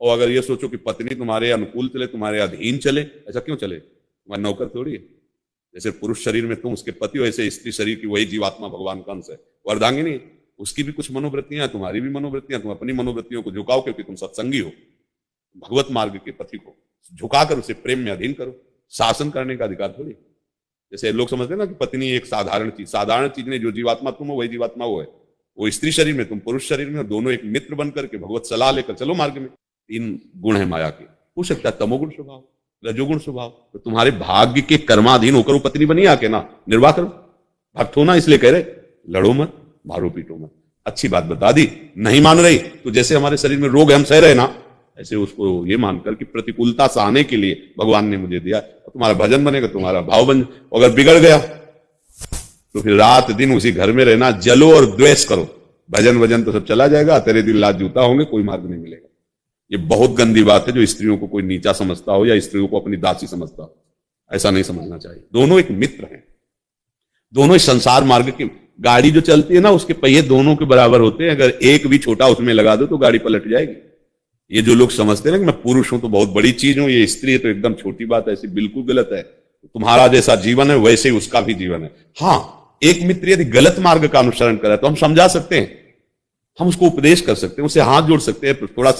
और अगर ये सोचो कि पत्नी तुम्हारे अनुकूल चले तुम्हारे अधीन चले ऐसा क्यों चले तुम्हारे नौकर थोड़ी है जैसे पुरुष शरीर में तुम उसके पति हो ऐसे स्त्री शरीर की वही जीवात्मा भगवान अंश है वरदांगिनी उसकी भी कुछ मनोवृत्तियां तुम्हारी भी मनोवृत्तियां तुम अपनी मनोवृत्तियों को झुकाओ क्योंकि तुम सत्संगी हो भगवत मार्ग के पति को झुकाकर उसे प्रेम में अधीन करो शासन करने का अधिकार थोड़ी जैसे लोग समझते हैं ना कि पत्नी एक साधारण चीज साधारण चीज नहीं जो जीवात्मा तुम हो वही जीवात्मा वो है वो स्त्री शरीर में तुम पुरुष शरीर में दोनों एक मित्र बनकर के भगवत सलाह लेकर चलो मार्ग में तीन गुण है माया के हो सकता है तमोगुण स्वभाव रजोगुण स्वभाव तो तुम्हारे भाग्य के कर्माधीन होकर वो पत्नी बनी आके ना निर्वाह करो भक्त होना इसलिए कह रहे लड़ो मत मारो पीटो मत अच्छी बात बता दी नहीं मान रही तो जैसे हमारे शरीर में रोग है हम सह रहे ना ऐसे उसको ये मानकर कि प्रतिकूलता सहने के लिए भगवान ने मुझे दिया तुम्हारा भजन बनेगा तुम्हारा भाव बन अगर बिगड़ गया तो फिर रात दिन उसी घर में रहना जलो और द्वेष करो भजन वजन तो सब चला जाएगा तेरे दिन लात जूता होंगे कोई मार्ग नहीं मिलेगा ये बहुत गंदी बात है जो स्त्रियों को कोई नीचा समझता हो या स्त्रियों को अपनी दासी समझता हो ऐसा नहीं समझना चाहिए दोनों एक मित्र हैं दोनों इस संसार मार्ग के गाड़ी जो चलती है ना उसके पहिए दोनों के बराबर होते हैं अगर एक भी छोटा उसमें लगा दो तो गाड़ी पलट जाएगी ये जो लोग समझते हैं ना कि मैं पुरुष हूं तो बहुत बड़ी चीज हूं ये स्त्री है तो एकदम छोटी बात ऐसी बिल्कुल गलत है तुम्हारा जैसा जीवन है वैसे ही उसका भी जीवन है हाँ एक मित्र यदि गलत मार्ग का अनुसरण करे तो हम समझा सकते हैं हम उसको उपदेश कर सकते हैं उसे हाथ जोड़ सकते हैं थोड़ा